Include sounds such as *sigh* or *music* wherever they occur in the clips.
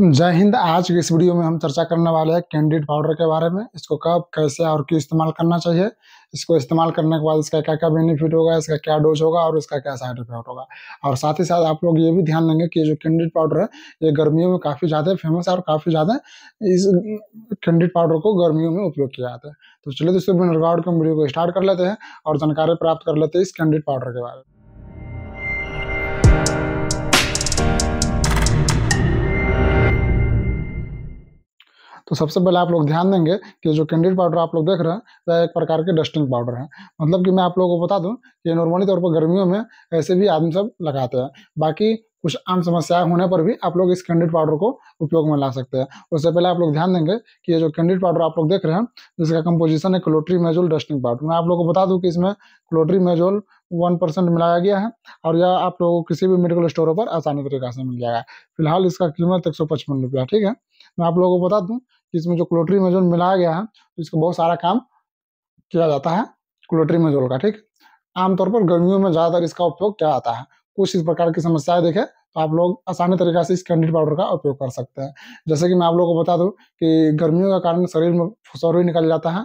जय हिंद आज के इस वीडियो में हम चर्चा करने वाले हैं कैंडिड पाउडर के बारे में इसको कब कैसे और क्यों इस्तेमाल करना चाहिए इसको इस्तेमाल करने के बाद इसका क्या क्या बेनिफिट होगा इसका क्या डोज होगा और इसका क्या साइड इफेक्ट होगा और साथ ही साथ आप लोग ये भी ध्यान देंगे कि जो कैंडिड पाउडर है ये गर्मियों में काफ़ी ज़्यादा फेमस है और काफ़ी ज़्यादा इस कैंडिड पाउडर को गर्मियों में उपयोग किया जाता है तो चलिए दोस्तों बिना रिकॉर्ड के वीडियो को स्टार्ट कर लेते हैं और जानकारी प्राप्त कर लेते हैं इस कैंडिड पाउडर के बारे में तो सबसे पहले आप लोग ध्यान देंगे कि जो कैंडिड पाउडर आप लोग देख रहे हैं वह एक प्रकार के डस्टिंग पाउडर है मतलब कि मैं आप लोगों को बता दूं कि नॉर्मली तौर पर गर्मियों में ऐसे भी आदमी सब लगाते हैं बाकी कुछ आम समस्याएं होने पर भी आप लोग इस कैंडिड पाउडर को उपयोग में ला सकते हैं उससे पहले आप लोग ध्यान देंगे कि ये जो कैंडिड पाउडर आप लोग देख रहे हैं जिसका कंपोजिशन है क्लोट्री मेजोल डस्टिंग पाउडर मैं आप लोग को बता दूं कि इसमें क्लोट्री मेजोल वन परसेंट मिलाया गया है और यह आप लोगों को किसी भी मेडिकल स्टोरों पर आसानी तरीके से मिल जाएगा फिलहाल इसका कीमत एक सौ पचपन रुपया ठीक है मैं आप लोगों को बता दूं कि इसमें जो क्लोटरी मेजोल मिलाया गया है तो इसका बहुत सारा काम किया जाता है क्लोटरी मेजोल का ठीक आमतौर पर गर्मियों में ज़्यादातर इसका उपयोग किया जाता है कुछ इस प्रकार की समस्याएं देखें तो आप लोग आसानी तरीके से इस कैंडिड पाउडर का उपयोग कर सकते हैं जैसे कि मैं आप लोगों को बता दूँ कि गर्मियों के कारण शरीर में फुसौरी निकल जाता है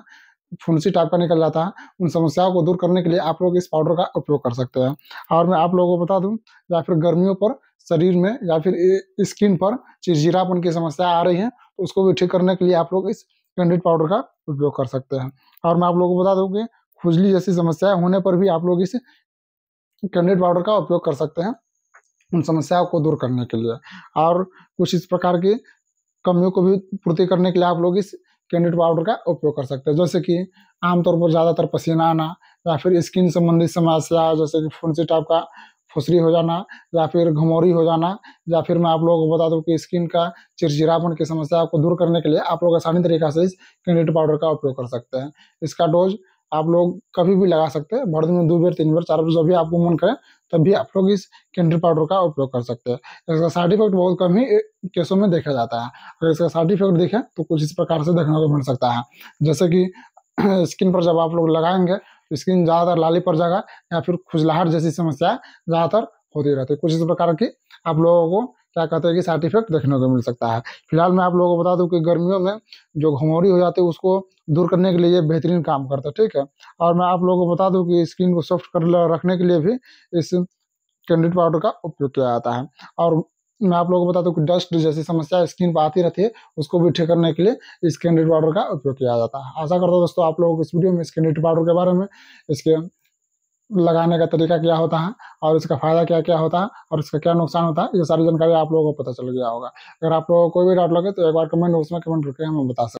फुंसी टाइप का निकल जाता है उन समस्याओं को दूर करने के लिए आप लोग इस पाउडर का उपयोग कर सकते हैं और मैं आप लोगों को बता दूं या फिर गर्मियों पर शरीर में या फिर स्किन पर चिड़चिड़ापन की समस्या आ रही है तो उसको भी ठीक करने के लिए आप लोग इस कैंडिड पाउडर का उपयोग कर सकते हैं और मैं आप लोगों को बता दूँ कि खुजली जैसी समस्याएं होने पर भी आप लोग इस कैंडिड पाउडर का उपयोग कर सकते हैं उन समस्याओं को दूर करने के लिए और कुछ इस प्रकार की कमियों को भी पूर्ति करने के लिए आप लोग इस कैंडिड पाउडर का उपयोग कर सकते हैं जैसे कि आमतौर पर ज़्यादातर पसीना आना या फिर स्किन संबंधित समस्या जैसे कि फुंसी टाइप का फुसरी हो जाना या फिर घमौरी हो जाना या फिर मैं आप लोगों को बता दूं कि स्किन का चिरचिरापन की समस्या आपको दूर करने के लिए आप लोग आसानी तरीका से इस कैंडिडेट पाउडर का उपयोग कर सकते हैं इसका डोज आप लोग कभी भी लगा सकते हैं भर दिन में दो बार तीन बार चार बार जो भी आपको मन करें तब भी आप लोग इस कैंडल पाउडर का उपयोग कर सकते हैं इसका साइड इफेक्ट बहुत कम ही केसों में देखा जाता है अगर इसका साइड इफेक्ट देखें तो कुछ इस प्रकार से देखने को मिल सकता है जैसे कि स्किन *clears throat* पर जब आप लोग लगाएंगे स्किन ज़्यादातर लाली पड़ जाएगा या फिर खुजलाहट जैसी समस्या ज़्यादातर होती रहती है कुछ इस प्रकार की आप लोगों को क्या कहते हैं कि साइड इफेक्ट देखने को मिल सकता है फिलहाल मैं आप लोगों को बता दूं कि गर्मियों में जो घमौरी हो जाती है उसको दूर करने के लिए बेहतरीन काम करता है ठीक है और मैं आप लोगों को बता दूं कि स्किन को सॉफ्ट कर रखने के लिए भी इस कैंडिड पाउडर का उपयोग किया जाता है और मैं आप लोगों को बता दूँ कि डस्ट जैसी समस्या स्किन पर आती रहती है उसको भी ठीक करने के लिए स्किन डिट पाउडर का उपयोग किया जाता है आशा करता हूँ दोस्तों आप लोगों को इस वीडियो में स्किन डिट पाउडर के बारे में इसके लगाने का तरीका क्या होता है और इसका फ़ायदा क्या क्या होता है और इसका क्या नुकसान होता है ये सारी जानकारी आप लोगों को पता चल गया होगा अगर आप लोगों को कोई भी डाउट लगे तो एक बार कमेंट बॉक्स में कमेंट करके हमें बता सकते